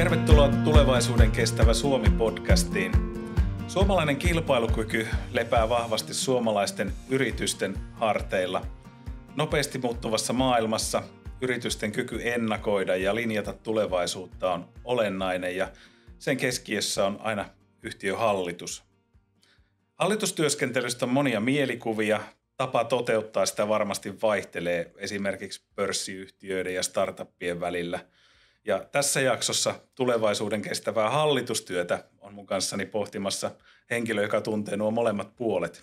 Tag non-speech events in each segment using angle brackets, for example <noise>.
Tervetuloa Tulevaisuuden kestävä Suomi-podcastiin. Suomalainen kilpailukyky lepää vahvasti suomalaisten yritysten harteilla. Nopeasti muuttuvassa maailmassa yritysten kyky ennakoida ja linjata tulevaisuutta on olennainen ja sen keskiössä on aina yhtiöhallitus. Hallitustyöskentelystä on monia mielikuvia. Tapa toteuttaa sitä varmasti vaihtelee esimerkiksi pörssiyhtiöiden ja startuppien välillä – ja tässä jaksossa tulevaisuuden kestävää hallitustyötä on mun kanssani pohtimassa henkilö, joka tuntee nuo molemmat puolet.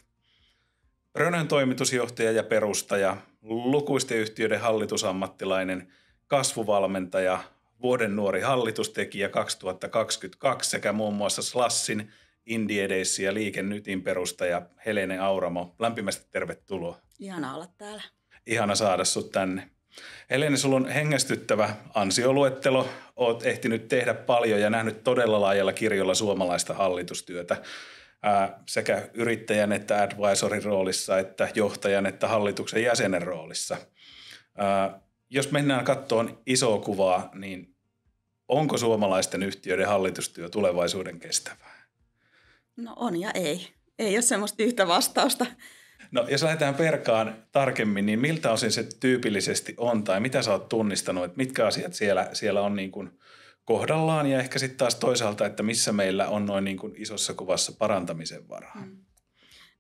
Rönön toimitusjohtaja ja perustaja, lukuisten yhtiöiden hallitusammattilainen, kasvuvalmentaja, vuoden nuori hallitustekijä 2022 sekä muun muassa Slassin, Indiedeissi ja Liikennytin perustaja Helene Auramo. Lämpimästi tervetuloa. Ihana olla täällä. Ihana saada sut tänne. Helene, sulla on hengästyttävä ansioluettelo. Oot ehtinyt tehdä paljon ja nähnyt todella laajalla kirjolla suomalaista hallitustyötä sekä yrittäjän että advisorin roolissa, että johtajan että hallituksen jäsenen roolissa. Jos mennään kattoon isoa kuvaa, niin onko suomalaisten yhtiöiden hallitustyö tulevaisuuden kestävää? No on ja ei. Ei ole semmoista yhtä vastausta. No jos lähdetään perkaan tarkemmin, niin miltä osin se tyypillisesti on tai mitä sä oot tunnistanut, että mitkä asiat siellä, siellä on niin kuin kohdallaan ja ehkä sitten taas toisaalta, että missä meillä on noin niin kuin isossa kuvassa parantamisen varaa? Mm.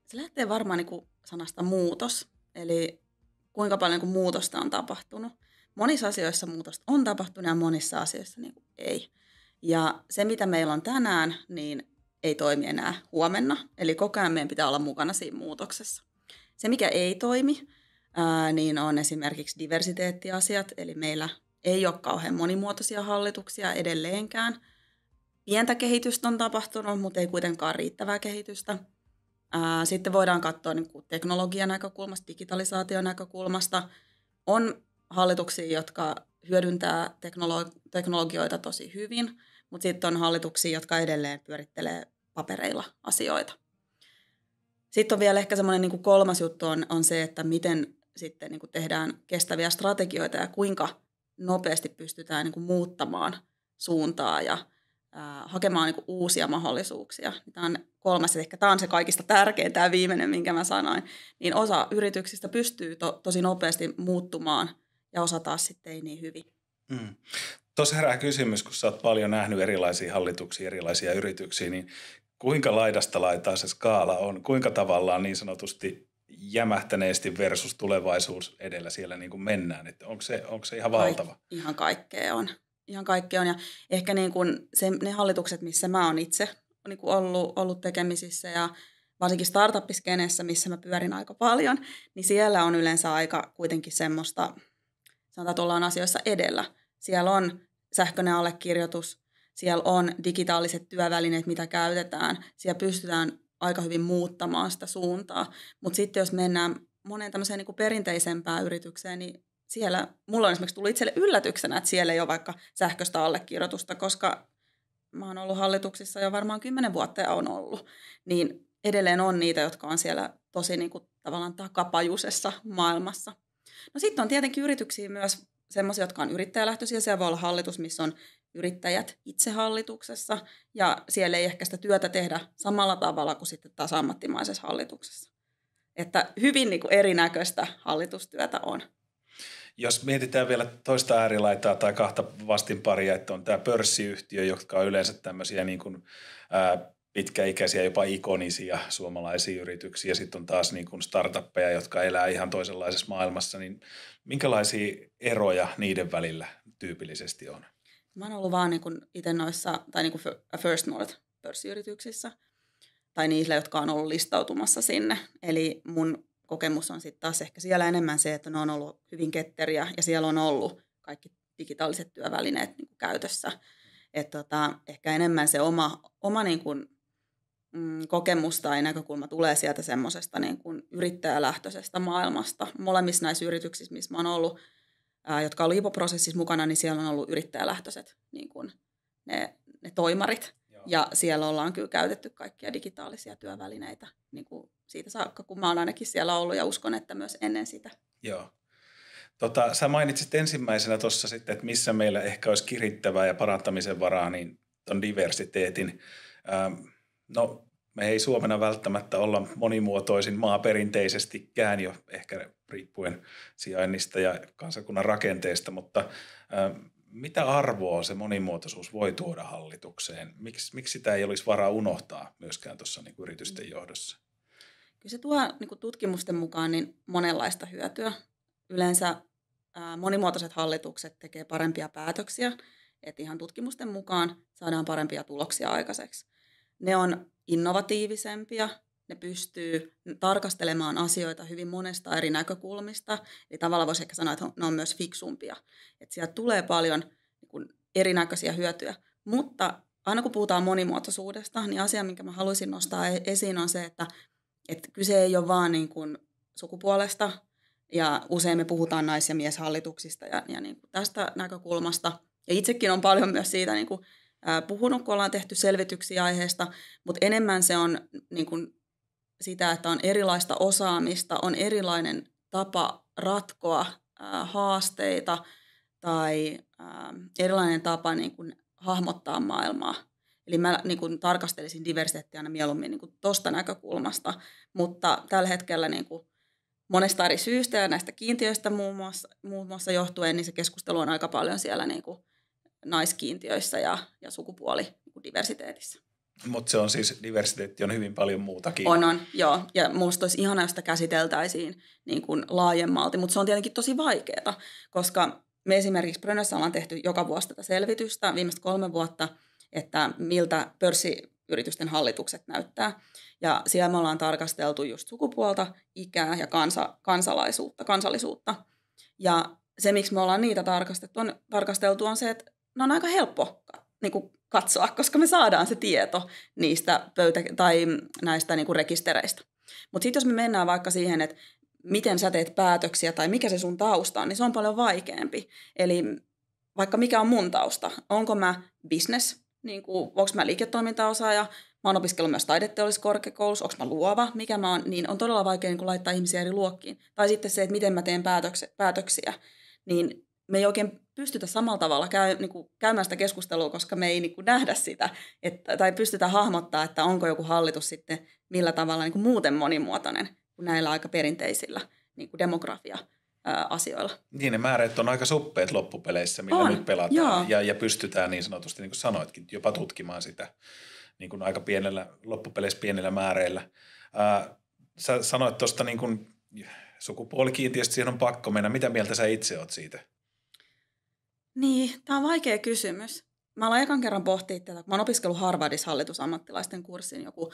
Se lähtee varmaan niin kuin sanasta muutos, eli kuinka paljon niin kuin muutosta on tapahtunut. Monissa asioissa muutosta on tapahtunut ja monissa asioissa niin kuin ei. Ja se, mitä meillä on tänään, niin ei toimi enää huomenna. Eli koko ajan meidän pitää olla mukana siinä muutoksessa. Se, mikä ei toimi, niin on esimerkiksi diversiteettiasiat, eli meillä ei ole kauhean monimuotoisia hallituksia edelleenkään. Pientä kehitystä on tapahtunut, mutta ei kuitenkaan riittävää kehitystä. sitten voidaan katsoa niin kuin teknologian näkökulmasta, digitalisaation näkökulmasta. On hallituksia, jotka hyödyntää teknologioita tosi hyvin, mutta sitten on hallituksia, jotka edelleen pyörittelee papereilla asioita. Sitten on vielä ehkä semmoinen niin kolmas juttu on, on se, että miten sitten niin kuin tehdään kestäviä strategioita ja kuinka nopeasti pystytään niin kuin muuttamaan suuntaa ja ää, hakemaan niin kuin uusia mahdollisuuksia. Tämä on kolmas, ehkä tämä on se kaikista tärkein, tämä viimeinen, minkä mä sanoin. Niin osa yrityksistä pystyy to, tosi nopeasti muuttumaan ja osa taas sitten ei niin hyvin. Mm. Tuossa herää kysymys, kun sä oot paljon nähnyt erilaisia hallituksia, erilaisia yrityksiä, niin kuinka laidasta laitaa se skaala on, kuinka tavallaan niin sanotusti jämähtäneesti versus tulevaisuus edellä siellä niin kuin mennään. Että onko, se, onko se ihan valtava? Kaik, ihan kaikkea on. Ihan kaikkea on. Ja ehkä niin kuin se, ne hallitukset, missä mä oon itse niin kuin ollut, ollut tekemisissä ja varsinkin startup-skeneessä, missä mä pyörin aika paljon, niin siellä on yleensä aika kuitenkin semmoista, sanotaan, että ollaan asioissa edellä. Siellä on sähköinen allekirjoitus, siellä on digitaaliset työvälineet, mitä käytetään. Siellä pystytään aika hyvin muuttamaan sitä suuntaa. Mutta sitten jos mennään moneen tämmöiseen niin perinteisempään yritykseen, niin siellä, mulla on esimerkiksi tullut itselle yllätyksenä, että siellä ei ole vaikka sähköistä allekirjoitusta, koska mä oon ollut hallituksissa jo varmaan kymmenen vuotta ja on ollut, niin edelleen on niitä, jotka on siellä tosi niin kuin, tavallaan takapajuisessa maailmassa. No sitten on tietenkin yrityksiä myös semmoisia, jotka on yrittäjälähtöisiä. Siellä voi olla hallitus, missä on yrittäjät itsehallituksessa ja siellä ei ehkä sitä työtä tehdä samalla tavalla kuin sitten taas ammattimaisessa hallituksessa. Että hyvin niin kuin erinäköistä hallitustyötä on. Jos mietitään vielä toista äärilaitaa tai kahta vastinparia, että on tämä pörssiyhtiö, jotka on yleensä tämmöisiä niin kuin, ää, pitkäikäisiä, jopa ikonisia suomalaisia yrityksiä. Sitten on taas niin kuin startuppeja, jotka elää ihan toisenlaisessa maailmassa. Niin minkälaisia eroja niiden välillä tyypillisesti on? Mä oon ollut vaan niin itse noissa, tai niin First North pörssiyrityksissä, tai niillä, jotka on ollut listautumassa sinne. Eli mun kokemus on sitten taas ehkä siellä enemmän se, että ne on ollut hyvin ketteriä, ja siellä on ollut kaikki digitaaliset työvälineet niin kuin käytössä. Et tota, ehkä enemmän se oma, oma niin kuin, mm, kokemus tai näkökulma tulee sieltä semmoisesta niin yrittäjälähtöisestä maailmasta. Molemmissa näissä yrityksissä, missä mä oon ollut, ää, jotka on liipoprosessissa mukana, niin siellä on ollut yrittäjälähtöiset niin kuin ne, ne toimarit. Joo. Ja siellä ollaan kyllä käytetty kaikkia digitaalisia työvälineitä niin kuin siitä saakka, kun mä oon ainakin siellä ollut ja uskon, että myös ennen sitä. Joo. Tota, sä mainitsit ensimmäisenä tuossa sitten, että missä meillä ehkä olisi kirittävää ja parantamisen varaa, niin on diversiteetin. Ähm, no me ei Suomena välttämättä olla monimuotoisin maa perinteisestikään jo ehkä riippuen sijainnista ja kansakunnan rakenteesta, mutta mitä arvoa se monimuotoisuus voi tuoda hallitukseen? Miks, miksi sitä ei olisi varaa unohtaa myöskään tuossa niin yritysten johdossa? Kyllä se tuo niin kuin tutkimusten mukaan niin monenlaista hyötyä. Yleensä ää, monimuotoiset hallitukset tekee parempia päätöksiä, että ihan tutkimusten mukaan saadaan parempia tuloksia aikaiseksi. Ne on innovatiivisempia, ne pystyy tarkastelemaan asioita hyvin monesta eri näkökulmista. Eli tavallaan voisi ehkä sanoa, että ne on myös fiksumpia. Että sieltä tulee paljon niin kuin, erinäköisiä hyötyjä. Mutta aina kun puhutaan monimuotoisuudesta, niin asia, minkä mä haluaisin nostaa e-, esiin, on se, että, että kyse ei ole vaan niin kuin sukupuolesta. Ja usein me puhutaan nais- ja mieshallituksista ja, ja niin kuin tästä näkökulmasta. Ja itsekin on paljon myös siitä niin kuin puhunut, kun ollaan tehty selvityksiä aiheesta, mutta enemmän se on niin kuin sitä, että on erilaista osaamista, on erilainen tapa ratkoa haasteita tai erilainen tapa niin kuin hahmottaa maailmaa. Eli mä niin kuin tarkastelisin diversiteettiä aina mieluummin niin tuosta näkökulmasta, mutta tällä hetkellä niin kuin monesta eri syystä ja näistä kiintiöistä muun muassa, muun muassa johtuen, niin se keskustelu on aika paljon siellä niin kuin naiskiintiöissä ja, ja sukupuolidiversiteetissä. Niin mutta se on siis, diversiteetti on hyvin paljon muutakin. On, on, joo. Ja minusta olisi ihana, jos sitä käsiteltäisiin niin kuin laajemmalti, mutta se on tietenkin tosi vaikeaa, koska me esimerkiksi Brönössä ollaan tehty joka vuosi tätä selvitystä, viimeiset kolme vuotta, että miltä pörssiyritysten hallitukset näyttää. Ja siellä me ollaan tarkasteltu just sukupuolta, ikää ja kansa, kansalaisuutta, kansallisuutta. Ja se, miksi me ollaan niitä tarkasteltu on, tarkasteltu, on se, että ne on aika helppo niin kuin katsoa, koska me saadaan se tieto niistä pöytä- tai näistä niin kuin rekistereistä. Mutta sitten jos me mennään vaikka siihen, että miten sä teet päätöksiä tai mikä se sun tausta on, niin se on paljon vaikeampi. Eli vaikka mikä on mun tausta, onko mä business, niin kuin, onko mä liiketoimintaosaaja, mä oon opiskellut myös taideteolliskorkeakoulussa, onko mä luova, mikä mä oon, niin on todella vaikea niin kuin laittaa ihmisiä eri luokkiin. Tai sitten se, että miten mä teen päätöksiä, päätöksiä niin me ei oikein pystytä samalla tavalla käy, niin kuin, käymään sitä keskustelua, koska me ei niin kuin, nähdä sitä että, tai pystytä hahmottaa, että onko joku hallitus sitten millä tavalla niin kuin, muuten monimuotoinen kuin näillä aika perinteisillä niin kuin demografia asioilla. Niin, ne määrät on aika suppeet loppupeleissä, millä on, nyt pelataan ja, ja pystytään niin sanotusti, niin kuin sanoitkin, jopa tutkimaan sitä niin kuin aika pienellä, loppupeleissä pienellä määreillä. Ää, sä sanoit tuosta niin sukupuolikiintiöstä, siihen on pakko mennä. Mitä mieltä sä itse oot siitä? Niin, tämä on vaikea kysymys. Mä aloin ekan kerran pohtia tätä, kun mä oon opiskellut Harvardissa hallitusammattilaisten kurssin joku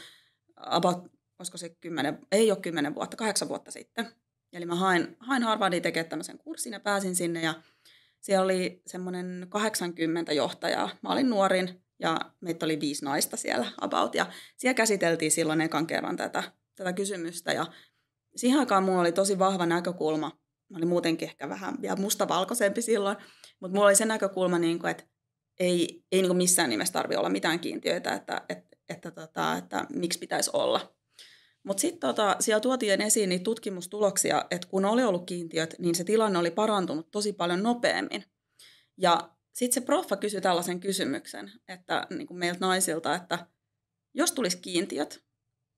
about, olisiko se kymmenen, ei ole kymmenen vuotta, kahdeksan vuotta sitten. Eli mä hain, hain Harvardin tekemään tämmöisen kurssin ja pääsin sinne ja siellä oli semmoinen 80 johtajaa. Mä olin nuorin ja meitä oli viisi naista siellä about ja siellä käsiteltiin silloin ekan kerran tätä, tätä kysymystä ja siihen aikaan mulla oli tosi vahva näkökulma mä olin muutenkin ehkä vähän vielä mustavalkoisempi silloin, mutta mulla oli se näkökulma, niin kuin, että ei, ei niin kuin missään nimessä tarvitse olla mitään kiintiöitä, että, että, että, että, tota, että miksi pitäisi olla. Mutta sitten tota, siellä tuotiin esiin niitä tutkimustuloksia, että kun oli ollut kiintiöt, niin se tilanne oli parantunut tosi paljon nopeammin. Ja sitten se proffa kysyi tällaisen kysymyksen, että niin kuin meiltä naisilta, että jos tulisi kiintiöt,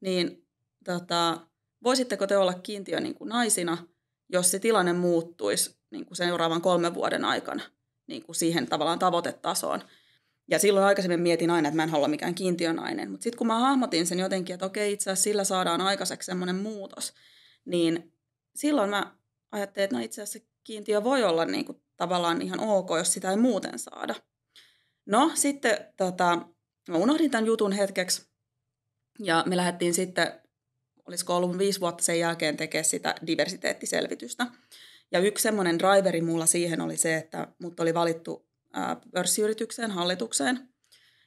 niin tota, voisitteko te olla kiintiö niin kuin naisina – jos se tilanne muuttuisi niin kuin seuraavan kolmen vuoden aikana niin kuin siihen tavallaan tavoitetasoon. Ja silloin aikaisemmin mietin aina, että mä en halua mikään kiintiönainen. Mutta sitten kun mä hahmotin sen jotenkin, että okei, itse asiassa sillä saadaan aikaiseksi semmoinen muutos, niin silloin mä ajattelin, että no itse asiassa kiintiö voi olla niin kuin tavallaan ihan ok, jos sitä ei muuten saada. No sitten tota, mä unohdin tämän jutun hetkeksi ja me lähdettiin sitten olisiko ollut viisi vuotta sen jälkeen tekemään sitä diversiteettiselvitystä. Ja yksi semmoinen driveri mulla siihen oli se, että mut oli valittu pörssiyritykseen, hallitukseen.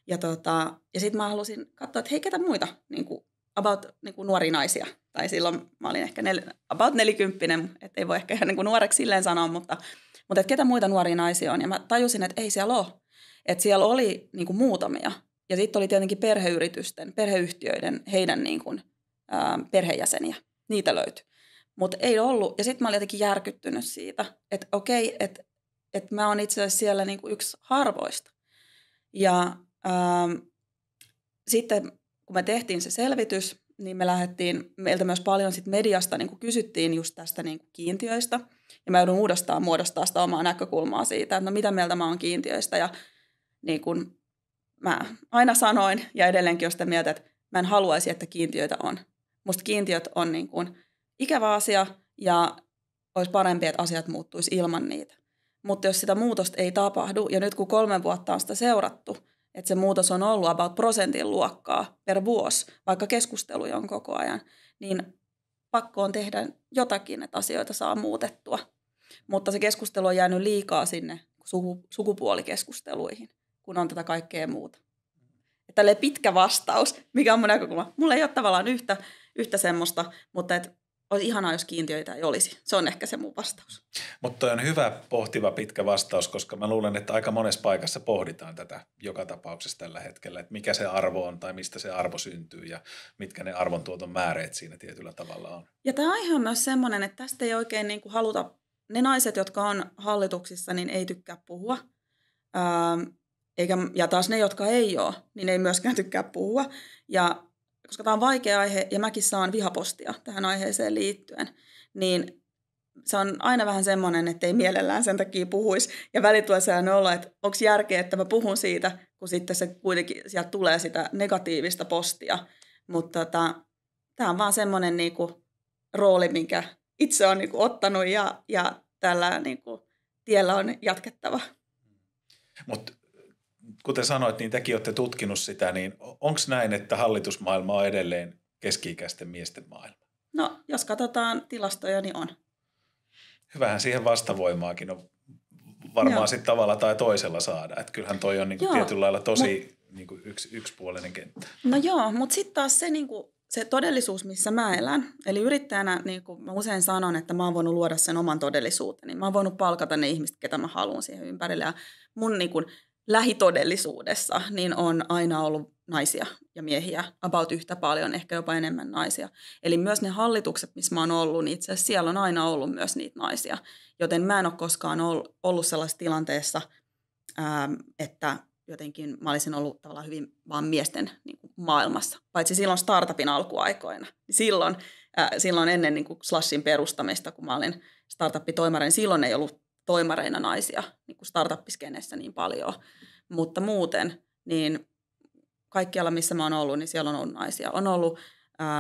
Ja, tota, ja sitten mä halusin katsoa, että hei, ketä muita niin kuin about niin kuin nuori naisia. Tai silloin mä olin ehkä nel, about nelikymppinen, että ei voi ehkä ihan niin kuin nuoreksi silleen sanoa, mutta, mutta että ketä muita nuoria naisia on. Ja mä tajusin, että ei siellä ole. Että siellä oli niin kuin muutamia. Ja sitten oli tietenkin perheyritysten, perheyhtiöiden, heidän niin kuin – ää, ähm, perheenjäseniä. Niitä löytyi. Mutta ei ollut. Ja sitten mä olin jotenkin järkyttynyt siitä, että okei, että et mä oon itse asiassa siellä niinku yksi harvoista. Ja ää, ähm, sitten kun me tehtiin se selvitys, niin me lähdettiin, meiltä myös paljon sit mediasta niin kuin kysyttiin just tästä niin kuin kiintiöistä. Ja mä joudun uudestaan muodostaa sitä omaa näkökulmaa siitä, että no mitä mieltä mä oon kiintiöistä. Ja niin kuin mä aina sanoin ja edelleenkin jos sitä mieltä, että mä en haluaisi, että kiintiöitä on musta kiintiöt on niin kuin ikävä asia ja olisi parempi, että asiat muuttuisi ilman niitä. Mutta jos sitä muutosta ei tapahdu, ja nyt kun kolme vuotta on sitä seurattu, että se muutos on ollut about prosentin luokkaa per vuosi, vaikka keskusteluja on koko ajan, niin pakko on tehdä jotakin, että asioita saa muutettua. Mutta se keskustelu on jäänyt liikaa sinne sukupuolikeskusteluihin, kun on tätä kaikkea muuta. Tälle pitkä vastaus, mikä on mun näkökulma. Mulla ei ole tavallaan yhtä semmoista, mutta et olisi ihanaa, jos kiintiöitä ei olisi. Se on ehkä se mun vastaus. Mutta on hyvä pohtiva pitkä vastaus, koska mä luulen, että aika monessa paikassa pohditaan tätä joka tapauksessa tällä hetkellä, että mikä se arvo on tai mistä se arvo syntyy ja mitkä ne arvon tuoton määreet siinä tietyllä tavalla on. Ja tämä aihe on myös semmoinen, että tästä ei oikein niin kuin haluta, ne naiset, jotka on hallituksissa, niin ei tykkää puhua. Ähm, eikä, ja taas ne, jotka ei ole, niin ei myöskään tykkää puhua. Ja koska tämä on vaikea aihe ja mäkin saan vihapostia tähän aiheeseen liittyen, niin se on aina vähän semmoinen, että ei mielellään sen takia puhuisi. Ja välittulee sellainen olla, että onko järkeä, että mä puhun siitä, kun sitten se kuitenkin sieltä tulee sitä negatiivista postia. Mutta tota, tämä on vaan semmoinen niinku rooli, minkä itse on niinku ottanut ja, ja tällä niinku tiellä on jatkettava. Mutta kuten sanoit, niin tekin olette tutkinut sitä, niin onko näin, että hallitusmaailma on edelleen keski-ikäisten miesten maailma? No, jos katsotaan tilastoja, niin on. Hyvähän siihen vastavoimaakin on varmaan sitten tavalla tai toisella saada. Että kyllähän toi on niinku joo, tietyllä lailla tosi mut, niinku yks, yksipuolinen kenttä. No joo, mutta sitten taas se, niinku, se todellisuus, missä mä elän. Eli yrittäjänä niinku, mä usein sanon, että mä oon voinut luoda sen oman todellisuuteni. Mä oon voinut palkata ne ihmiset, ketä mä haluan siihen ympärille. Ja mun niinku, lähitodellisuudessa niin on aina ollut naisia ja miehiä about yhtä paljon, ehkä jopa enemmän naisia. Eli myös ne hallitukset, missä mä oon ollut, niin itse asiassa siellä on aina ollut myös niitä naisia. Joten mä en ole koskaan ollut sellaisessa tilanteessa, ähm, että jotenkin mä olisin ollut tavallaan hyvin vaan miesten niin kuin maailmassa. Paitsi silloin startupin alkuaikoina. Silloin, äh, silloin ennen niin kuin Slashin perustamista, kun mä olin startuppitoimari, niin silloin ei ollut toimareina naisia niin kuin startup-skenessä niin paljon, mutta muuten niin kaikkialla, missä mä oon ollut, niin siellä on ollut naisia. On ollut,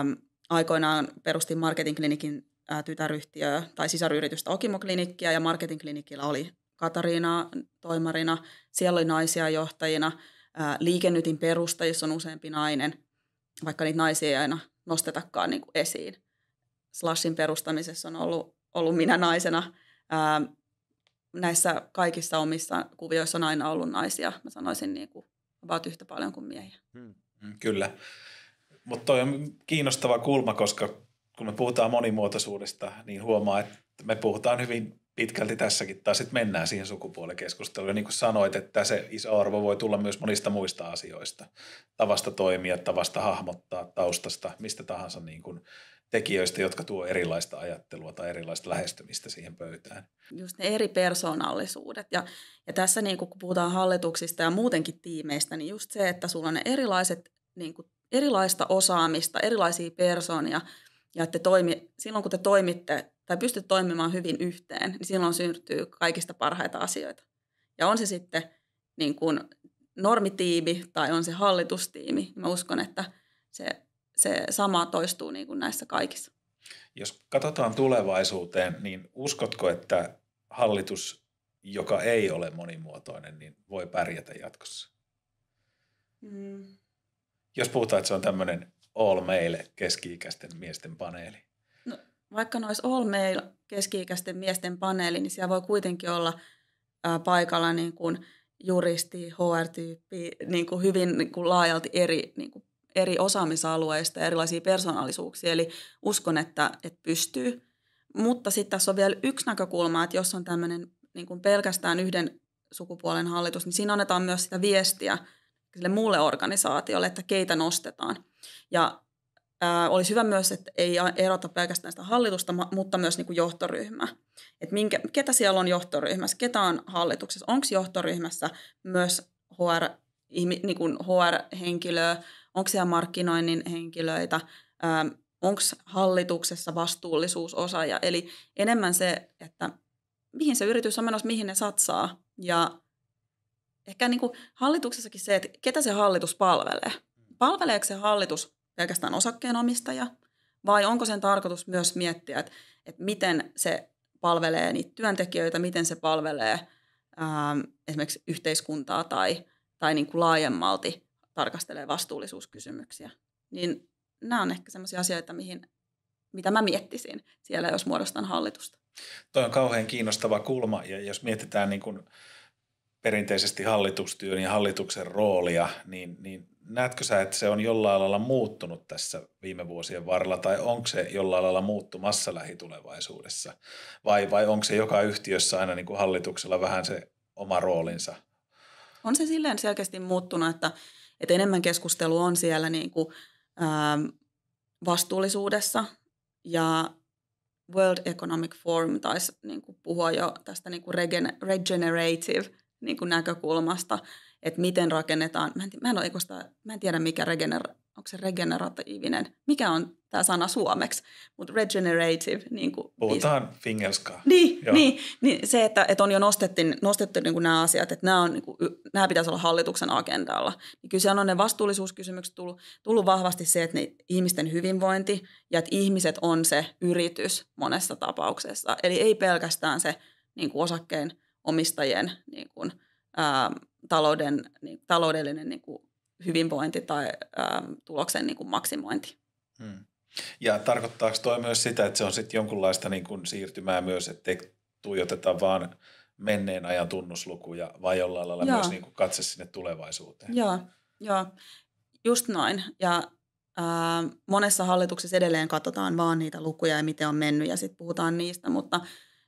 äm, aikoinaan perustin marketingklinikin ää, tytäryhtiöä tai sisaryritystä okimoklinikkiä ja marketingklinikillä oli Katariina toimarina, siellä oli naisia johtajina, ää, liikennytin perustajissa on useampi nainen, vaikka niitä naisia ei aina nostetakaan niin kuin esiin. Slashin perustamisessa on ollut, ollut minä naisena. Ää, näissä kaikissa omissa kuvioissa on aina ollut naisia, mä sanoisin niin kuin about yhtä paljon kuin miehiä. Hmm, hmm kyllä, mutta toi on kiinnostava kulma, koska kun me puhutaan monimuotoisuudesta, niin huomaa, että me puhutaan hyvin pitkälti tässäkin, tai sitten mennään siihen sukupuolikeskusteluun. Ja niin kuin sanoit, että se iso arvo voi tulla myös monista muista asioista. Tavasta toimia, tavasta hahmottaa, taustasta, mistä tahansa niin kuin tekijöistä, jotka tuo erilaista ajattelua tai erilaista lähestymistä siihen pöytään. Just ne eri persoonallisuudet. Ja, ja tässä niin kun puhutaan hallituksista ja muutenkin tiimeistä, niin just se, että sulla on ne erilaiset, niin kuin, erilaista osaamista, erilaisia persoonia, ja että toimi, silloin kun te toimitte tai pystyt toimimaan hyvin yhteen, niin silloin syntyy kaikista parhaita asioita. Ja on se sitten niin kuin normitiimi tai on se hallitustiimi, niin mä uskon, että se se sama toistuu niin kuin näissä kaikissa. Jos katsotaan tulevaisuuteen, niin uskotko, että hallitus, joka ei ole monimuotoinen, niin voi pärjätä jatkossa? Mm. Jos puhutaan, että se on tämmöinen all male keski-ikäisten miesten paneeli. No, vaikka nois all male keski-ikäisten miesten paneeli, niin siellä voi kuitenkin olla ää, paikalla niin kuin juristi, HR-tyyppi, niin kuin hyvin niin kuin laajalti eri niin kuin eri osaamisalueista ja erilaisia persoonallisuuksia, eli uskon, että, että pystyy. Mutta sitten tässä on vielä yksi näkökulma, että jos on tämmöinen niin kuin pelkästään yhden sukupuolen hallitus, niin siinä annetaan myös sitä viestiä sille muulle organisaatiolle, että keitä nostetaan. Ja ää, olisi hyvä myös, että ei erota pelkästään sitä hallitusta, mutta myös niin kuin johtoryhmää. Et minkä, ketä siellä on johtoryhmässä, ketä on hallituksessa, onko johtoryhmässä myös HR, niin HR-henkilöä, onko siellä markkinoinnin henkilöitä, ähm, onko hallituksessa vastuullisuusosaaja. Eli enemmän se, että mihin se yritys on menossa, mihin ne satsaa. Ja ehkä niin kuin hallituksessakin se, että ketä se hallitus palvelee. Palveleeko se hallitus pelkästään osakkeenomistaja vai onko sen tarkoitus myös miettiä, että, että miten se palvelee niitä työntekijöitä, miten se palvelee ähm, esimerkiksi yhteiskuntaa tai, tai niin kuin laajemmalti tarkastelee vastuullisuuskysymyksiä. Niin nämä on ehkä sellaisia asioita, mihin, mitä mä miettisin siellä, jos muodostan hallitusta. Tuo on kauhean kiinnostava kulma ja jos mietitään niin kuin perinteisesti hallitustyön ja hallituksen roolia, niin, niin näetkö sä, että se on jollain lailla muuttunut tässä viime vuosien varrella, tai onko se jollain lailla muuttumassa lähitulevaisuudessa? Vai, vai onko se joka yhtiössä aina niin kuin hallituksella vähän se oma roolinsa? On se silleen selkeästi muuttunut, että et enemmän keskustelu on siellä niin kuin, ähm, vastuullisuudessa ja World Economic Forum taisi niin kuin puhua jo tästä niin kuin regenerative niin kuin näkökulmasta, että miten rakennetaan, mä en, mä en, ole, mä en tiedä mikä regener, onko se regeneratiivinen, mikä on tämä sana suomeksi, mutta regenerative. Niin kuin Puhutaan niin, fingelskaa. Niin, niin, niin, se, että, että on jo nostettu, nostettu niin kuin nämä asiat, että nämä, on, niin kuin, nämä pitäisi olla hallituksen agendalla. Niin kyllä siellä on ne vastuullisuuskysymykset tullut, tullut vahvasti se, että ne ihmisten hyvinvointi ja että ihmiset on se yritys monessa tapauksessa. Eli ei pelkästään se niin kuin osakkeen omistajien niin kuin, ää, talouden, niin, taloudellinen niin kuin hyvinvointi tai ää, tuloksen niin kuin maksimointi. Hmm. Ja tarkoittaako toi myös sitä, että se on sitten jonkunlaista niin kuin siirtymää myös, että tuijoteta vaan menneen ajan tunnuslukuja, vai jollain lailla Joo. myös niin kuin katse sinne tulevaisuuteen? Joo, Joo. just noin. Ja ää, monessa hallituksessa edelleen katsotaan vaan niitä lukuja ja miten on mennyt ja sitten puhutaan niistä, mutta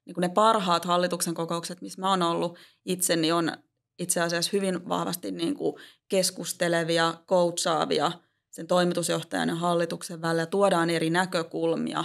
niin kuin ne parhaat hallituksen kokoukset, missä mä oon ollut itse, niin on itse asiassa hyvin vahvasti niin kuin keskustelevia, coachaavia – sen toimitusjohtajan ja hallituksen välillä, tuodaan eri näkökulmia,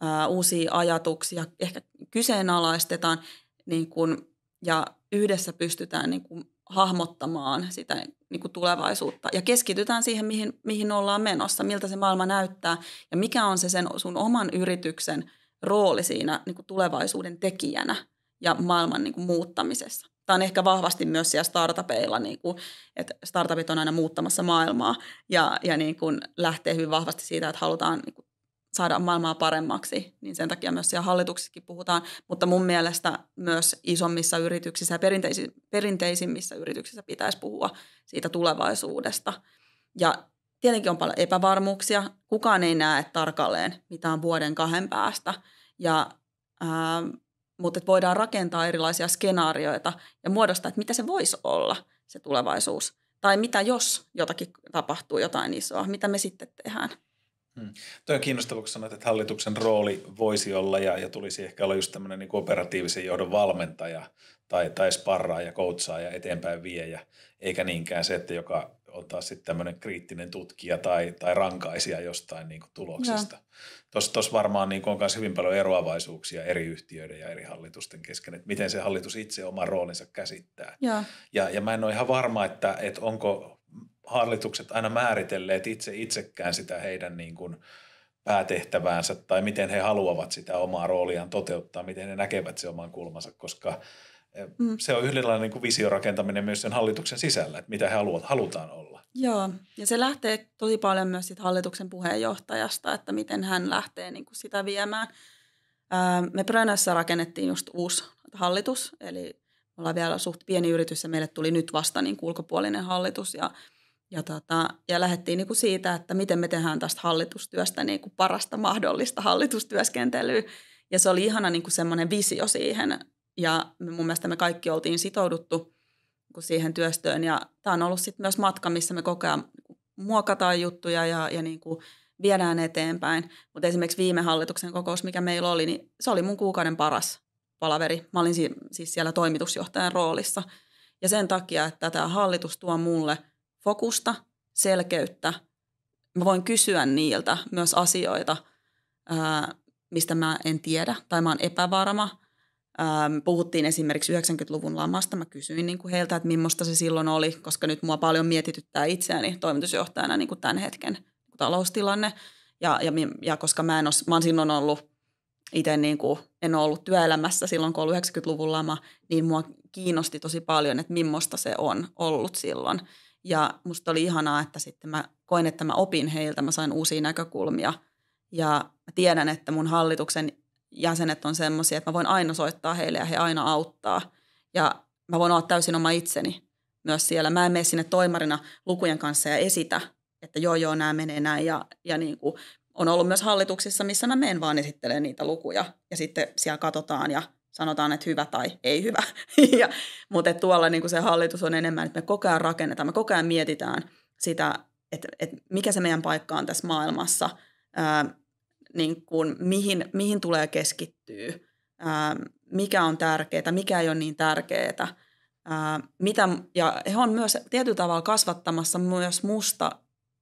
ää, uusia ajatuksia, ehkä kyseenalaistetaan niin kun, ja yhdessä pystytään niin kun, hahmottamaan sitä niin kuin tulevaisuutta ja keskitytään siihen, mihin, mihin ollaan menossa, miltä se maailma näyttää ja mikä on se sen sun oman yrityksen rooli siinä niin kuin tulevaisuuden tekijänä ja maailman niin kuin muuttamisessa. Tämä on ehkä vahvasti myös siellä startupeilla, niin kuin, että startupit on aina muuttamassa maailmaa ja, ja niin kuin lähtee hyvin vahvasti siitä, että halutaan niin kuin saada maailmaa paremmaksi, niin sen takia myös siellä hallituksissakin puhutaan, mutta mun mielestä myös isommissa yrityksissä ja perinteisi, perinteisimmissä yrityksissä pitäisi puhua siitä tulevaisuudesta. Ja tietenkin on paljon epävarmuuksia, kukaan ei näe tarkalleen, mitä on vuoden kahden päästä ja ää, mutta että voidaan rakentaa erilaisia skenaarioita ja muodostaa, että mitä se voisi olla se tulevaisuus. Tai mitä jos jotakin tapahtuu, jotain isoa, mitä me sitten tehdään. Hmm. Tuo on kiinnostavaa, kun sanoit, että hallituksen rooli voisi olla ja, ja tulisi ehkä olla just tämmöinen niin operatiivisen johdon valmentaja tai, tai koutsaa ja eteenpäin viejä, eikä niinkään se, että joka on taas sitten tämmöinen kriittinen tutkija tai, tai rankaisija jostain niin kuin tuloksesta. Tuossa, tuossa varmaan niin kuin on myös hyvin paljon eroavaisuuksia eri yhtiöiden ja eri hallitusten kesken, että miten se hallitus itse oma roolinsa käsittää. Ja, ja, ja mä en ole ihan varma, että, että onko hallitukset aina määritelleet itse itsekään sitä heidän niin kuin päätehtäväänsä tai miten he haluavat sitä omaa rooliaan toteuttaa, miten he näkevät se oman kulmansa, koska – Mm. Se on yhdenlainen niin kuin visiorakentaminen myös sen hallituksen sisällä, että mitä he haluat, halutaan olla. Joo, ja se lähtee tosi paljon myös sit hallituksen puheenjohtajasta, että miten hän lähtee niin kuin sitä viemään. Me Prönössä rakennettiin just uusi hallitus, eli me ollaan vielä suht pieni yritys ja meille tuli nyt vasta niin kuin ulkopuolinen hallitus ja, ja, tota, ja lähdettiin niin kuin siitä, että miten me tehdään tästä hallitustyöstä niin kuin parasta mahdollista hallitustyöskentelyä. Ja se oli ihana niin kuin semmoinen visio siihen ja mun mielestä me kaikki oltiin sitouduttu niinku siihen työstöön. Ja tämä on ollut sitten myös matka, missä me koko ajan niinku muokataan juttuja ja, ja niin kuin viedään eteenpäin. Mutta esimerkiksi viime hallituksen kokous, mikä meillä oli, niin se oli mun kuukauden paras palaveri. Mä olin siis siellä toimitusjohtajan roolissa. Ja sen takia, että tämä hallitus tuo mulle fokusta, selkeyttä. Mä voin kysyä niiltä myös asioita, ää, mistä mä en tiedä tai mä oon epävarma – Ähm, puhuttiin esimerkiksi 90-luvun lamasta. Mä kysyin niin kuin heiltä, että millaista se silloin oli, koska nyt mua paljon mietityttää itseäni toimitusjohtajana niin kuin tämän hetken taloustilanne. Ja, ja, ja koska mä, en os, mä silloin ollut itse niin kuin, en ole ollut työelämässä silloin, kun oli 90-luvun lama, niin mua kiinnosti tosi paljon, että millaista se on ollut silloin. Ja musta oli ihanaa, että sitten mä koin, että mä opin heiltä, mä sain uusia näkökulmia. Ja mä tiedän, että mun hallituksen jäsenet on semmoisia, että mä voin aina soittaa heille ja he aina auttaa. Ja mä voin olla täysin oma itseni myös siellä. Mä en mene sinne toimarina lukujen kanssa ja esitä, että joo joo, nämä menee näin. Ja, ja niin kuin on ollut myös hallituksissa, missä mä menen vaan esittelemään niitä lukuja ja sitten siellä katsotaan ja sanotaan, että hyvä tai ei hyvä. <laughs> ja, mutta tuolla niin kuin se hallitus on enemmän, että me koko ajan rakennetaan, me koko ajan mietitään sitä, että, että mikä se meidän paikka on tässä maailmassa – niin kuin, mihin, mihin tulee keskittyä, ää, mikä on tärkeää, mikä ei ole niin tärkeää. Ää, mitä, ja he on myös tietyllä tavalla kasvattamassa myös musta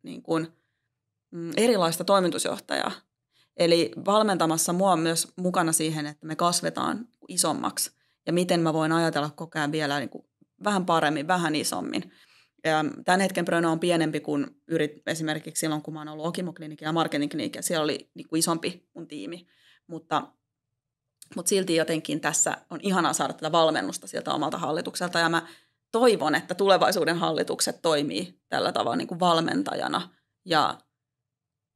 niin kuin, mm, erilaista toimitusjohtajaa. Eli valmentamassa mua on myös mukana siihen, että me kasvetaan isommaksi ja miten mä voin ajatella koko ajan vielä niin kuin vähän paremmin, vähän isommin – ja tämän hetken Bröno on pienempi kuin yrit, esimerkiksi silloin, kun mä oon ollut Okimo-klinikin ja marketing ja siellä oli niin kuin isompi mun tiimi. Mutta, mutta silti jotenkin tässä on ihanaa saada tätä valmennusta sieltä omalta hallitukselta ja mä toivon, että tulevaisuuden hallitukset toimii tällä tavalla niin kuin valmentajana ja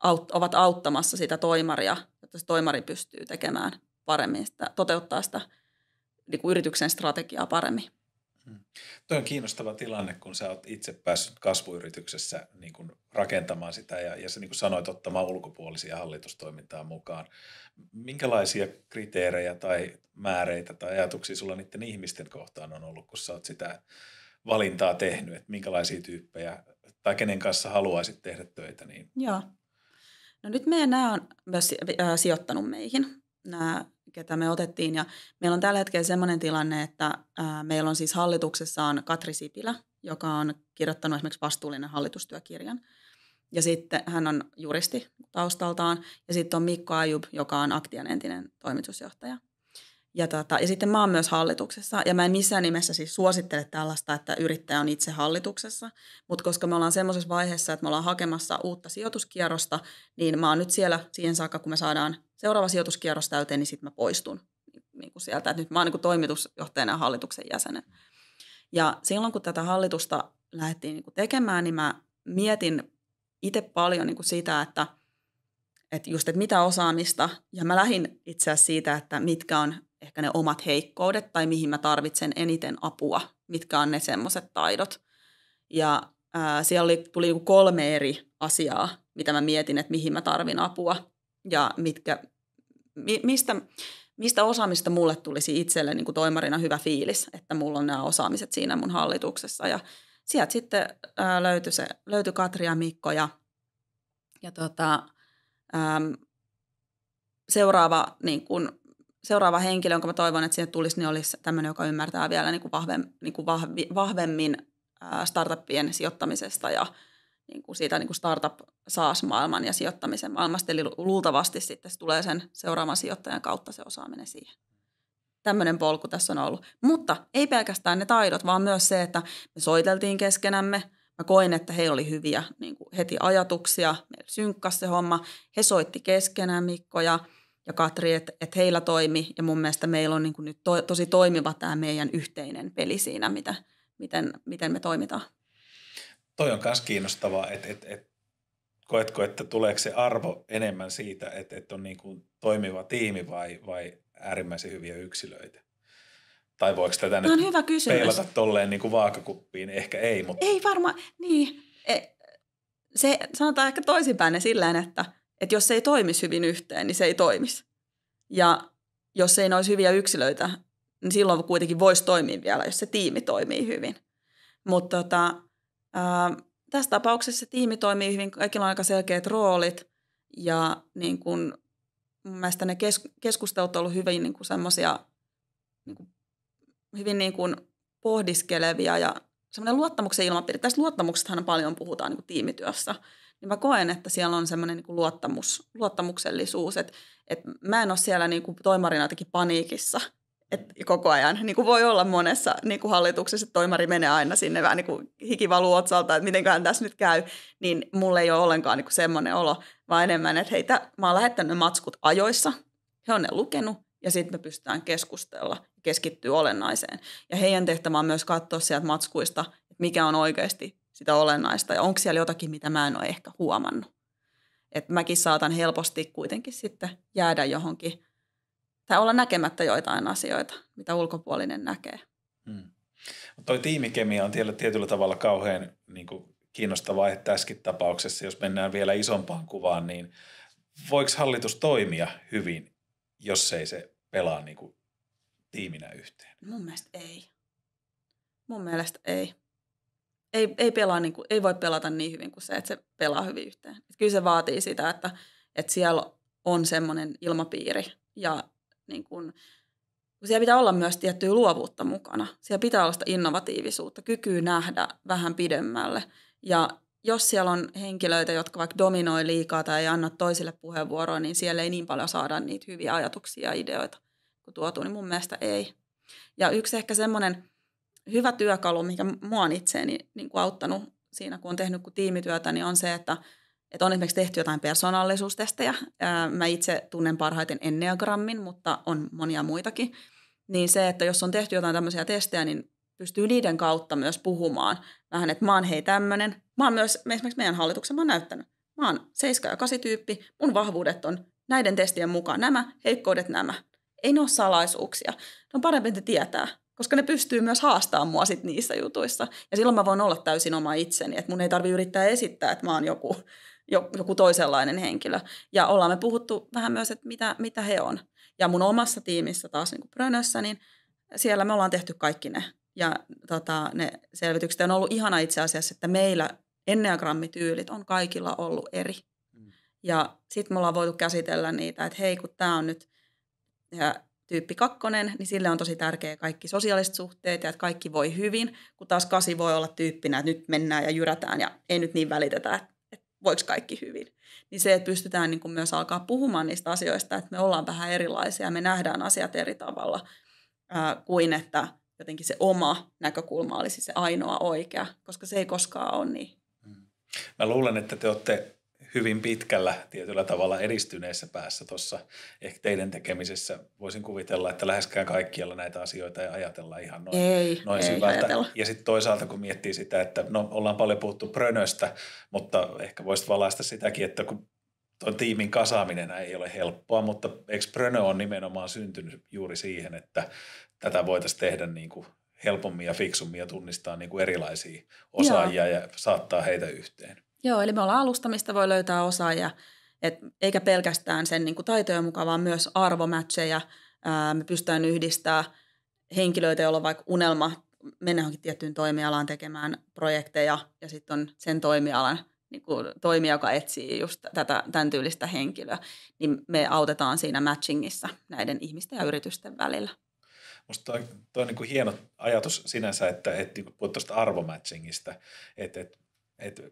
aut, ovat auttamassa sitä toimaria, että se toimari pystyy tekemään paremmin sitä, toteuttaa sitä niin kuin yrityksen strategiaa paremmin. Hmm. Tuo on kiinnostava tilanne, kun sä oot itse päässyt kasvuyrityksessä niin kun rakentamaan sitä ja, ja sä niin sanoit ottamaan ulkopuolisia hallitustoimintaa mukaan. Minkälaisia kriteerejä tai määreitä tai ajatuksia sulla niiden ihmisten kohtaan on ollut, kun sä oot sitä valintaa tehnyt, että minkälaisia tyyppejä tai kenen kanssa haluaisit tehdä töitä? Niin... Joo. No nyt meidän nämä on myös sijoittanut meihin, nämä ketä me otettiin. Ja meillä on tällä hetkellä sellainen tilanne, että ää, meillä on siis hallituksessa on Katri Sipilä, joka on kirjoittanut esimerkiksi vastuullinen hallitustyökirjan. Ja sitten hän on juristi taustaltaan. Ja sitten on Mikko Ajub, joka on Aktian entinen toimitusjohtaja. Ja, tota, ja sitten mä oon myös hallituksessa, ja mä en missään nimessä siis suosittele tällaista, että yrittäjä on itse hallituksessa, mutta koska me ollaan semmoisessa vaiheessa, että me ollaan hakemassa uutta sijoituskierrosta, niin mä oon nyt siellä siihen saakka, kun me saadaan seuraava sijoituskierros täyteen, niin sitten mä poistun niin, niin kuin sieltä. Et nyt mä oon niin toimitusjohtajana ja hallituksen jäsenen. Ja silloin, kun tätä hallitusta lähdettiin niin kuin tekemään, niin mä mietin itse paljon niin kuin sitä, että, että just, että mitä osaamista. Ja mä lähdin itse asiassa siitä, että mitkä on ehkä ne omat heikkoudet tai mihin mä tarvitsen eniten apua, mitkä on ne semmoiset taidot. Ja ää, siellä oli, tuli niin kolme eri asiaa, mitä mä mietin, että mihin mä tarvin apua ja mitkä, mistä, mistä osaamista mulle tulisi itselle niin kuin toimarina hyvä fiilis, että mulla on nämä osaamiset siinä mun hallituksessa. Ja sieltä sitten ää, löytyi, se, löytyi Katri ja Mikko ja, ja tota, äm, seuraava, niin kuin, seuraava henkilö, jonka mä toivon, että sinne tulisi, niin olisi tämmöinen, joka ymmärtää vielä niin kuin vahvem, niin kuin vahvi, vahvemmin ää, startuppien sijoittamisesta ja – niin kuin siitä niin kuin startup SaaS-maailman ja sijoittamisen maailmasta. Eli luultavasti sitten se tulee sen seuraavan sijoittajan kautta se osaaminen siihen. Tämmöinen polku tässä on ollut. Mutta ei pelkästään ne taidot, vaan myös se, että me soiteltiin keskenämme. Mä koin, että he oli hyviä niin kuin heti ajatuksia. Meillä synkkasi se homma. He soitti keskenään Mikko ja, ja Katri, että, että heillä toimi. Ja mun mielestä meillä on niin kuin nyt to, tosi toimiva tämä meidän yhteinen peli siinä, mitä, miten, miten me toimitaan toi on myös kiinnostavaa, että et, et, koetko, että tuleeko se arvo enemmän siitä, että, et on niin kuin toimiva tiimi vai, vai äärimmäisen hyviä yksilöitä? Tai voiko tätä no nyt on hyvä peilata tolleen niin kuin vaakakuppiin? Ehkä ei, mutta... Ei varmaan, niin. E, se sanotaan ehkä toisinpäin silleen, että, että jos se ei toimisi hyvin yhteen, niin se ei toimisi. Ja jos ei olisi hyviä yksilöitä, niin silloin kuitenkin voisi toimia vielä, jos se tiimi toimii hyvin. Mutta tota, tässä tapauksessa tiimi toimii hyvin, kaikilla on aika selkeät roolit ja niin kun, mun mielestä ne kes, keskustelut on ollut hyvin niin semmoisia niin hyvin niin kun pohdiskelevia ja semmoinen luottamuksen ilmapiiri. Tässä luottamuksestahan paljon puhutaan niin tiimityössä niin mä koen, että siellä on semmoinen niin luottamus, luottamuksellisuus, että, että mä en ole siellä niin kuin toimarina jotenkin paniikissa et koko ajan, niin kuin voi olla monessa niin kuin hallituksessa, että toimari menee aina sinne vähän niin kuin hiki valuu otsalta, että mitenköhän tässä nyt käy, niin mulle ei ole ollenkaan niin kuin semmoinen olo, vaan enemmän, että heitä, mä oon lähettänyt matskut ajoissa, he on ne lukenut ja sitten me pystytään keskustella keskittyy olennaiseen. Ja heidän tehtävä on myös katsoa sieltä matskuista, että mikä on oikeasti sitä olennaista ja onko siellä jotakin, mitä mä en ole ehkä huomannut. Että mäkin saatan helposti kuitenkin sitten jäädä johonkin – tai olla näkemättä joitain asioita, mitä ulkopuolinen näkee. Hmm. Toi tiimikemia on tietyllä tavalla kauhean niin kuin kiinnostava että tässäkin tapauksessa, jos mennään vielä isompaan kuvaan, niin voiko hallitus toimia hyvin, jos ei se pelaa niin kuin tiiminä yhteen? Mun mielestä ei. Mun mielestä ei. Ei, ei, pelaa niin kuin, ei voi pelata niin hyvin kuin se, että se pelaa hyvin yhteen. Et kyllä se vaatii sitä, että, että siellä on semmoinen ilmapiiri ja niin kuin, siellä pitää olla myös tiettyä luovuutta mukana. Siellä pitää olla sitä innovatiivisuutta, kykyä nähdä vähän pidemmälle. Ja jos siellä on henkilöitä, jotka vaikka dominoi liikaa tai ei anna toisille puheenvuoroa, niin siellä ei niin paljon saada niitä hyviä ajatuksia ja ideoita kuin tuotu, niin mun mielestä ei. Ja yksi ehkä semmoinen hyvä työkalu, mikä mua on itseäni niin kuin auttanut siinä, kun on tehnyt kun tiimityötä, niin on se, että – että on esimerkiksi tehty jotain persoonallisuustestejä. Mä itse tunnen parhaiten Enneagrammin, mutta on monia muitakin. Niin se, että jos on tehty jotain tämmöisiä testejä, niin pystyy niiden kautta myös puhumaan vähän, että mä oon hei tämmöinen. Mä oon myös, esimerkiksi meidän hallituksen mä oon näyttänyt. Mä oon 7 ja 8 tyyppi, mun vahvuudet on näiden testien mukaan nämä, heikkoudet nämä. Ei ne ole salaisuuksia. Ne on parempi, että tietää, koska ne pystyy myös haastamaan mua sit niissä jutuissa. Ja silloin mä voin olla täysin oma itseni, että mun ei tarvi yrittää esittää, että mä oon joku joku toisenlainen henkilö. Ja ollaan me puhuttu vähän myös, että mitä, mitä he on. Ja mun omassa tiimissä taas niin kuin Prönössä, niin siellä me ollaan tehty kaikki ne. Ja tota, ne selvitykset on ollut ihana itse asiassa, että meillä enneagrammityylit on kaikilla ollut eri. Mm. Ja sitten me ollaan voitu käsitellä niitä, että hei kun tämä on nyt ja tyyppi kakkonen, niin sille on tosi tärkeä kaikki sosiaaliset suhteet ja että kaikki voi hyvin, kun taas kasi voi olla tyyppinä, että nyt mennään ja jyrätään ja ei nyt niin välitetä, että voiko kaikki hyvin. Niin se, että pystytään niin kuin myös alkaa puhumaan niistä asioista, että me ollaan vähän erilaisia, me nähdään asiat eri tavalla ää, kuin että jotenkin se oma näkökulma olisi se ainoa oikea, koska se ei koskaan ole niin. Mm. Mä luulen, että te olette hyvin pitkällä tietyllä tavalla edistyneessä päässä tuossa ehkä teidän tekemisessä. Voisin kuvitella, että läheskään kaikkialla näitä asioita ei ajatella ihan noin, ei, noin ei syvältä. Ajatella. Ja sitten toisaalta kun miettii sitä, että no ollaan paljon puhuttu prönöstä, mutta ehkä voisit valaista sitäkin, että kun tuon tiimin kasaaminen ei ole helppoa, mutta eikö prönö on nimenomaan syntynyt juuri siihen, että tätä voitaisiin tehdä niin kuin helpommin ja fiksummin ja tunnistaa niin kuin erilaisia osaajia Joo. ja saattaa heitä yhteen. Joo, eli me ollaan alusta mistä voi löytää osaajia, et, eikä pelkästään sen niin kuin taitojen mukaan, vaan myös arvomätsejä. me pystytään yhdistämään henkilöitä, joilla on vaikka unelma mennä johonkin tiettyyn toimialaan tekemään projekteja ja sitten on sen toimialan niin kuin toimija, joka etsii just tätä, tämän tyylistä henkilöä, niin me autetaan siinä matchingissa näiden ihmisten ja yritysten välillä. Minusta toi, toi on niin kuin hieno ajatus sinänsä, että, että, että niinku puhut tuosta arvomatchingista, että, että, että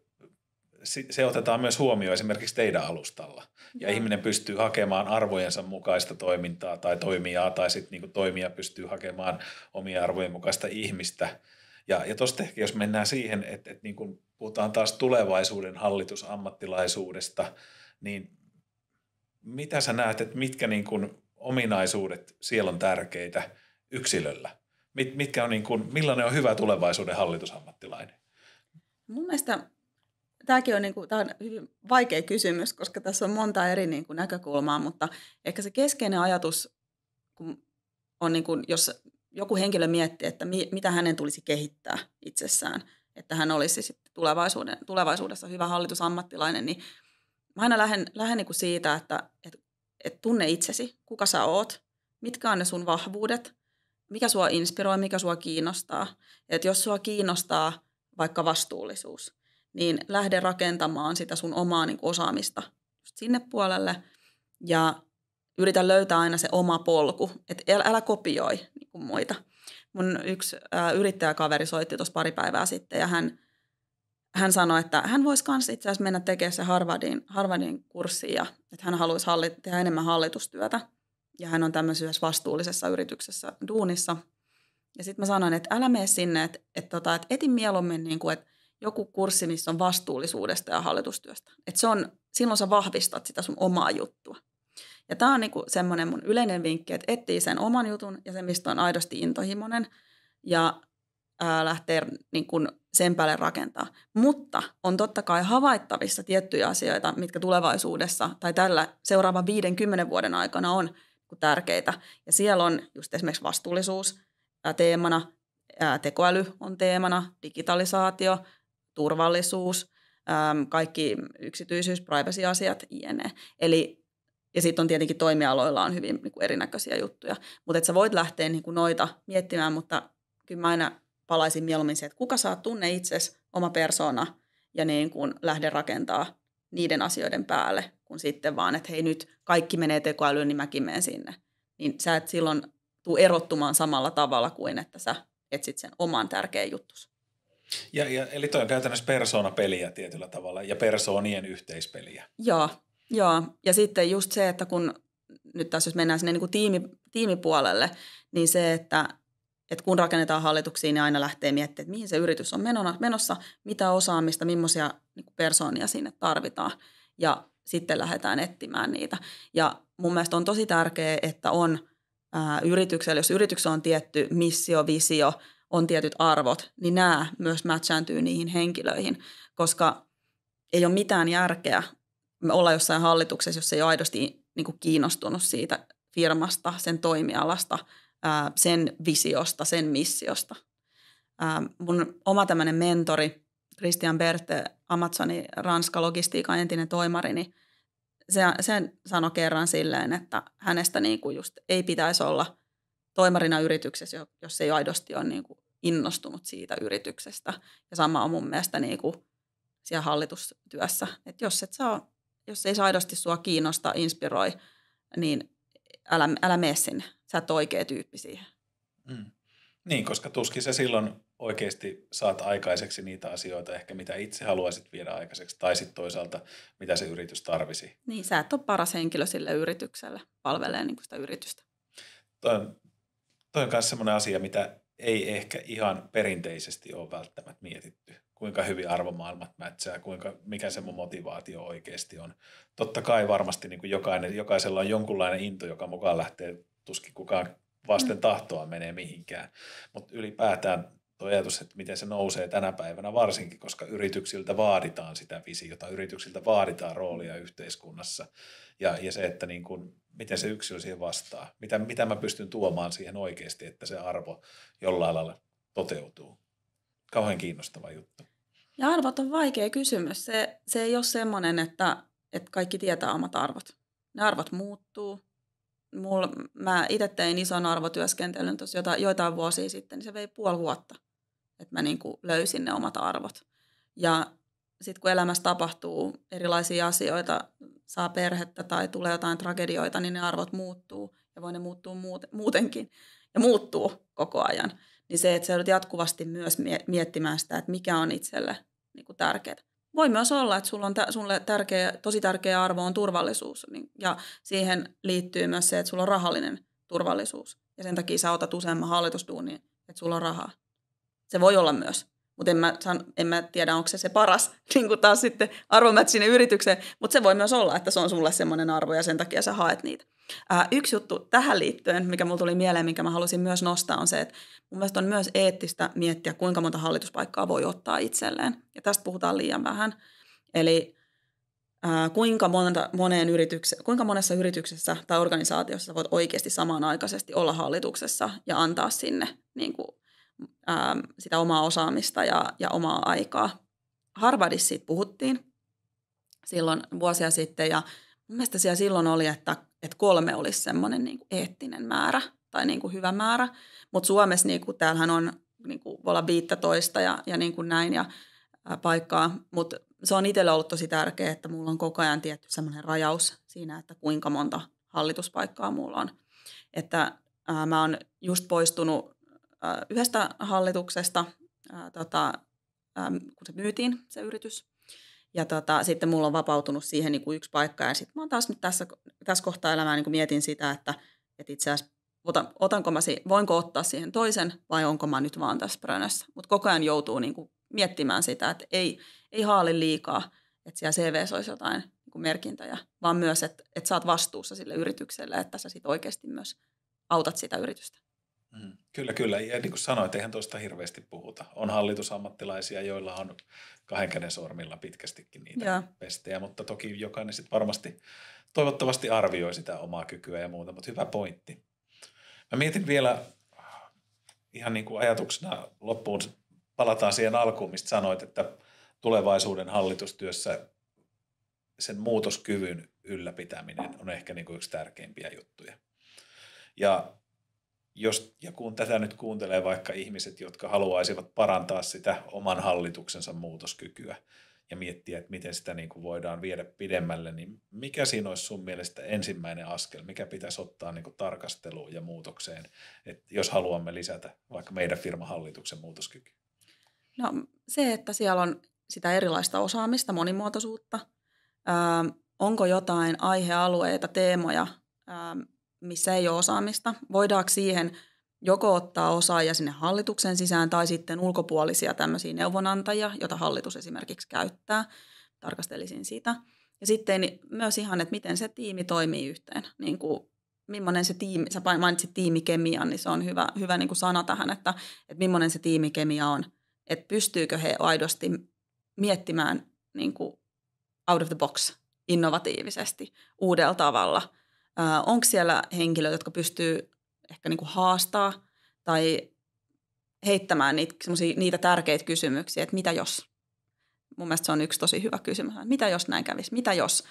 se otetaan myös huomioon esimerkiksi teidän alustalla. Ja no. ihminen pystyy hakemaan arvojensa mukaista toimintaa tai toimijaa, tai sitten niin toimija pystyy hakemaan omia arvojen mukaista ihmistä. Ja, ja tuosta ehkä, jos mennään siihen, että, et niin puhutaan taas tulevaisuuden hallitusammattilaisuudesta, niin mitä sä näet, että mitkä niin ominaisuudet siellä on tärkeitä yksilöllä? Mit, mitkä on niin millainen on hyvä tulevaisuuden hallitusammattilainen? Mun mielestä tämäkin on, niin kuin, tämä on hyvin vaikea kysymys, koska tässä on monta eri niin kuin, näkökulmaa, mutta ehkä se keskeinen ajatus, kun on, niin kuin, jos joku henkilö miettii, että mi, mitä hänen tulisi kehittää itsessään, että hän olisi sitten tulevaisuuden, tulevaisuudessa hyvä hallitusammattilainen, niin mä aina lähden, lähden niin kuin siitä, että, että, että tunne itsesi, kuka sä oot, mitkä on ne sun vahvuudet, mikä sua inspiroi, mikä sua kiinnostaa. Että jos sua kiinnostaa vaikka vastuullisuus – niin lähde rakentamaan sitä sun omaa niin osaamista sinne puolelle ja yritä löytää aina se oma polku, että älä, älä kopioi niin kuin muita. Mun yksi ää, äh, yrittäjäkaveri soitti tuossa pari päivää sitten ja hän, hän sanoi, että hän voisi myös itse asiassa mennä tekemään se Harvardin, Harvardin kurssi ja että hän haluaisi hallit, tehdä enemmän hallitustyötä ja hän on tämmöisessä vastuullisessa yrityksessä duunissa. Ja sitten mä sanoin, että älä mene sinne, että, että, tota, että, että eti mieluummin, niin kuin, että joku kurssi, missä on vastuullisuudesta ja hallitustyöstä. Et se on, silloin sä vahvistat sitä sun omaa juttua. Ja tämä on niinku semmoinen mun yleinen vinkki, että etsii sen oman jutun ja se, mistä on aidosti intohimoinen ja ää, lähtee niinku sen päälle rakentaa. Mutta on totta kai havaittavissa tiettyjä asioita, mitkä tulevaisuudessa tai tällä seuraavan 50 vuoden aikana on niinku tärkeitä. Ja siellä on just esimerkiksi vastuullisuus ää, teemana, ää, tekoäly on teemana, digitalisaatio – turvallisuus, kaikki yksityisyys, privacy-asiat, jne. Eli, ja sitten on tietenkin toimialoilla on hyvin niin kuin erinäköisiä juttuja. Mutta että sä voit lähteä niin kuin noita miettimään, mutta kyllä mä aina palaisin mieluummin siihen, että kuka saa tunne itsesi, oma persona ja niin kuin lähde rakentaa niiden asioiden päälle, kun sitten vaan, että hei nyt kaikki menee tekoälyyn, niin mäkin menen sinne. Niin sä et silloin tuu erottumaan samalla tavalla kuin että sä etsit sen oman tärkeän juttus. Ja, ja, eli toi on käytännössä persoonapeliä tietyllä tavalla ja persoonien yhteispeliä. Joo, joo. Ja sitten just se, että kun nyt taas jos mennään sinne niin kuin tiimi, tiimipuolelle, niin se, että, että kun rakennetaan hallituksiin, niin aina lähtee miettimään, että mihin se yritys on menossa, mitä osaamista, millaisia niin kuin persoonia sinne tarvitaan. Ja sitten lähdetään etsimään niitä. Ja mun mielestä on tosi tärkeää, että on ää, yrityksellä, jos yrityksellä on tietty missio, visio – on tietyt arvot, niin nämä myös mätsääntyy niihin henkilöihin, koska ei ole mitään järkeä olla jossain hallituksessa, jos ei ole aidosti niin kuin kiinnostunut siitä firmasta, sen toimialasta, sen visiosta, sen missiosta. mun oma tämmöinen mentori, Christian Berthe, Amazonin Ranska logistiikan entinen toimari, niin se, sen sanoi kerran silleen, että hänestä niin kuin just ei pitäisi olla toimarina yrityksessä, jos ei aidosti ole niin kuin innostunut siitä yrityksestä. Ja sama on mun mielestä niin kuin siellä hallitustyössä, että jos, et saa, jos ei saidosti sua kiinnosta, inspiroi, niin älä, älä mene sinne. Sä et oikea tyyppi siihen. Mm. Niin, koska tuskin se silloin oikeasti saat aikaiseksi niitä asioita ehkä, mitä itse haluaisit viedä aikaiseksi, tai sitten toisaalta, mitä se yritys tarvisi. Niin, sä et ole paras henkilö sille yritykselle, palvelee niin sitä yritystä. Toi on, toi on myös sellainen asia, mitä ei ehkä ihan perinteisesti ole välttämättä mietitty, kuinka hyvin arvomaailmat mätsää, kuinka, mikä se mun motivaatio oikeasti on. Totta kai varmasti niin kuin jokainen, jokaisella on jonkunlainen into, joka mukaan lähtee, tuskin kukaan vasten mm. tahtoa menee mihinkään. Mutta ylipäätään tuo ajatus, että miten se nousee tänä päivänä varsinkin, koska yrityksiltä vaaditaan sitä visiota, yrityksiltä vaaditaan roolia yhteiskunnassa. Ja, ja se, että niin kun miten se yksilö siihen vastaa, mitä, mitä mä pystyn tuomaan siihen oikeasti, että se arvo jollain lailla toteutuu. Kauhean kiinnostava juttu. Ja arvot on vaikea kysymys. Se, se ei ole semmoinen, että, että kaikki tietää omat arvot. Ne arvot muuttuu. Mulla, mä itse tein ison arvotyöskentelyn tuossa joitain vuosia sitten, niin se vei puoli vuotta, että mä niin kuin löysin ne omat arvot. Ja sitten kun elämässä tapahtuu erilaisia asioita, saa perhettä tai tulee jotain tragedioita, niin ne arvot muuttuu ja voi ne muuttuu muutenkin ja muuttuu koko ajan. Niin se, että sä joudut jatkuvasti myös miettimään sitä, että mikä on itselle niin kuin tärkeää. Voi myös olla, että sulla on tä- sulle tärkeä, tosi tärkeä arvo on turvallisuus niin, ja siihen liittyy myös se, että sulla on rahallinen turvallisuus ja sen takia sä otat useamman hallitusduunin, että sulla on rahaa. Se voi olla myös mutta en mä, en mä tiedä, onko se se paras <laughs> niin kuin taas sitten arvomäät sinne yritykseen, mutta se voi myös olla, että se on sulle semmoinen arvo ja sen takia sä haet niitä. Ää, äh, yksi juttu tähän liittyen, mikä mulla tuli mieleen, minkä mä halusin myös nostaa, on se, että mun mielestä on myös eettistä miettiä, kuinka monta hallituspaikkaa voi ottaa itselleen. Ja tästä puhutaan liian vähän. Eli ää, äh, kuinka, monta, moneen yritykse, kuinka monessa yrityksessä tai organisaatiossa voit oikeasti samanaikaisesti olla hallituksessa ja antaa sinne niin kuin, sitä omaa osaamista ja, ja omaa aikaa. Harvardissa siitä puhuttiin silloin vuosia sitten ja mun mielestä siellä silloin oli, että, että kolme olisi semmoinen niin kuin eettinen määrä tai niin kuin hyvä määrä, mutta Suomessa niin kuin, täällähän on niin kuin, voi olla 15 ja, ja niin kuin näin ja ää, paikkaa, mutta se on itselle ollut tosi tärkeää, että mulla on koko ajan tietty semmoinen rajaus siinä, että kuinka monta hallituspaikkaa mulla on. Että ää, mä oon just poistunut yhdestä hallituksesta, tota, kun se myytiin se yritys. Ja tota, sitten mulla on vapautunut siihen niin kuin yksi paikka ja sitten mä oon taas nyt tässä, tässä kohtaa elämää niin kuin mietin sitä, että, että itse asiassa otan, otanko mä si- voinko ottaa siihen toisen vai onko mä nyt vaan tässä prönässä. Mutta koko ajan joutuu niin kuin miettimään sitä, että ei, ei haali liikaa, että siellä CV olisi jotain niin kuin merkintöjä, vaan myös, että, että sä oot vastuussa sille yritykselle, että sä sit oikeasti myös autat sitä yritystä. Mm. Kyllä, kyllä. Ja niin kuin sanoit, eihän tuosta hirveästi puhuta. On hallitusammattilaisia, joilla on kahden käden sormilla pitkästikin niitä Joo. pestejä, mutta toki jokainen sitten varmasti toivottavasti arvioi sitä omaa kykyä ja muuta, mutta hyvä pointti. Mä mietin vielä ihan niin kuin ajatuksena loppuun, palataan siihen alkuun, mistä sanoit, että tulevaisuuden hallitustyössä sen muutoskyvyn ylläpitäminen on ehkä niin kuin yksi tärkeimpiä juttuja. Ja jos ja kun tätä nyt kuuntelee vaikka ihmiset, jotka haluaisivat parantaa sitä oman hallituksensa muutoskykyä ja miettiä, että miten sitä niin kuin voidaan viedä pidemmälle, niin mikä siinä olisi sun mielestä ensimmäinen askel, mikä pitäisi ottaa niin kuin tarkasteluun ja muutokseen, että jos haluamme lisätä vaikka meidän firman hallituksen muutoskykyä? No se, että siellä on sitä erilaista osaamista, monimuotoisuutta. Ö, öö, onko jotain aihealueita, teemoja, öö, missä ei ole osaamista. Voidaanko siihen joko ottaa osaajia sinne hallituksen sisään tai sitten ulkopuolisia tämmöisiä neuvonantajia, jota hallitus esimerkiksi käyttää. Tarkastelisin sitä. Ja sitten myös ihan, että miten se tiimi toimii yhteen. Niin kuin, millainen se tiimi, sä mainitsit tiimikemian, niin se on hyvä, hyvä niin kuin sana tähän, että, että millainen se tiimikemia on. Että pystyykö he aidosti miettimään niin kuin out of the box innovatiivisesti, uudella tavalla – Äh, Onko siellä henkilöitä, jotka pystyy ehkä niinku haastaa tai heittämään niitä, niitä tärkeitä kysymyksiä, että mitä jos? Mun mielestä se on yksi tosi hyvä kysymys. Mitä jos näin kävisi? Mitä jos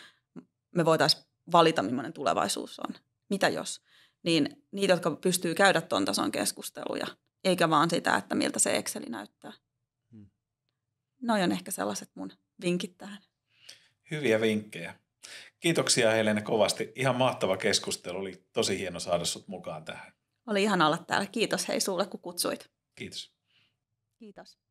me voitaisiin valita, millainen tulevaisuus on? Mitä jos? Niin niitä, jotka pystyy käydä ton tason keskusteluja, eikä vaan sitä, että miltä se Exceli näyttää. Hmm. Noi on ehkä sellaiset mun vinkit tähän. Hyviä vinkkejä. Kiitoksia Helene kovasti. Ihan mahtava keskustelu. Oli tosi hieno saada sut mukaan tähän. Oli ihan olla täällä. Kiitos hei sulle, kun kutsuit. Kiitos. Kiitos.